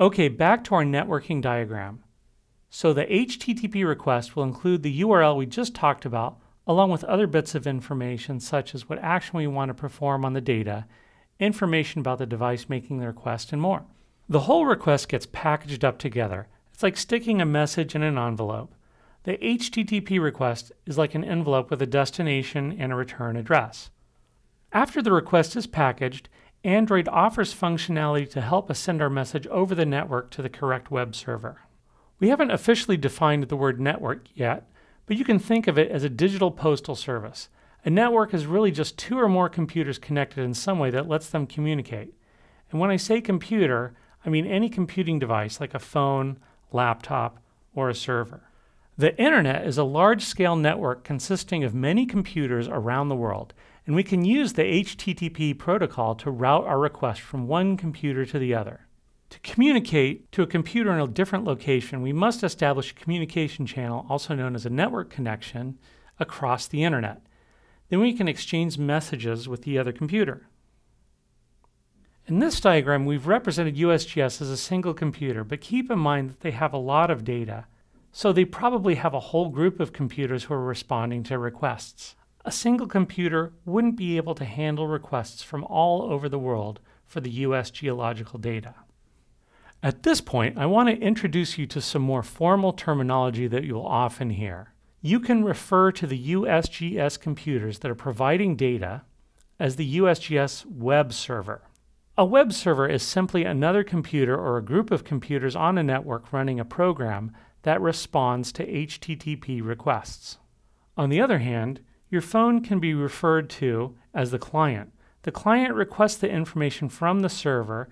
Okay, back to our networking diagram. So the HTTP request will include the URL we just talked about, along with other bits of information such as what action we want to perform on the data, information about the device making the request, and more. The whole request gets packaged up together. It's like sticking a message in an envelope. The HTTP request is like an envelope with a destination and a return address. After the request is packaged, Android offers functionality to help us send our message over the network to the correct web server. We haven't officially defined the word network yet, but you can think of it as a digital postal service. A network is really just two or more computers connected in some way that lets them communicate. And when I say computer, I mean any computing device like a phone, laptop, or a server. The Internet is a large scale network consisting of many computers around the world, and we can use the HTTP protocol to route our request from one computer to the other. To communicate to a computer in a different location, we must establish a communication channel, also known as a network connection, across the internet. Then we can exchange messages with the other computer. In this diagram, we've represented USGS as a single computer, but keep in mind that they have a lot of data, so they probably have a whole group of computers who are responding to requests a single computer wouldn't be able to handle requests from all over the world for the U.S. geological data. At this point, I want to introduce you to some more formal terminology that you'll often hear. You can refer to the USGS computers that are providing data as the USGS web server. A web server is simply another computer or a group of computers on a network running a program that responds to HTTP requests. On the other hand, your phone can be referred to as the client. The client requests the information from the server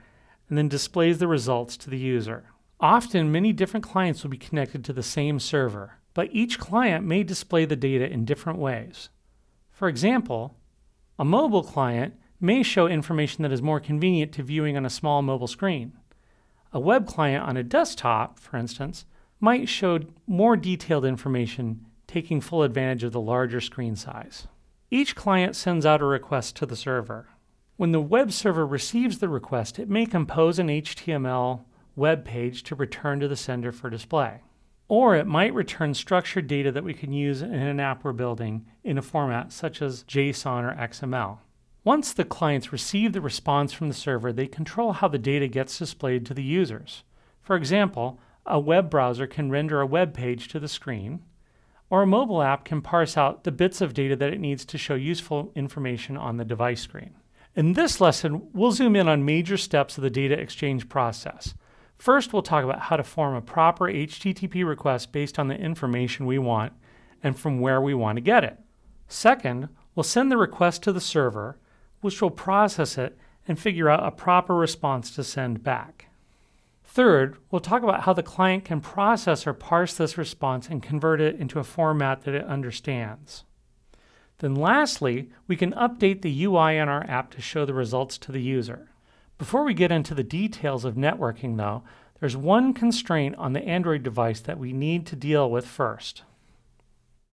and then displays the results to the user. Often, many different clients will be connected to the same server, but each client may display the data in different ways. For example, a mobile client may show information that is more convenient to viewing on a small mobile screen. A web client on a desktop, for instance, might show more detailed information taking full advantage of the larger screen size. Each client sends out a request to the server. When the web server receives the request, it may compose an HTML web page to return to the sender for display. Or it might return structured data that we can use in an app we're building in a format such as JSON or XML. Once the clients receive the response from the server, they control how the data gets displayed to the users. For example, a web browser can render a web page to the screen, or a mobile app can parse out the bits of data that it needs to show useful information on the device screen. In this lesson, we'll zoom in on major steps of the data exchange process. First, we'll talk about how to form a proper HTTP request based on the information we want and from where we want to get it. Second, we'll send the request to the server, which will process it and figure out a proper response to send back. Third, we'll talk about how the client can process or parse this response and convert it into a format that it understands. Then lastly, we can update the UI in our app to show the results to the user. Before we get into the details of networking though, there's one constraint on the Android device that we need to deal with first.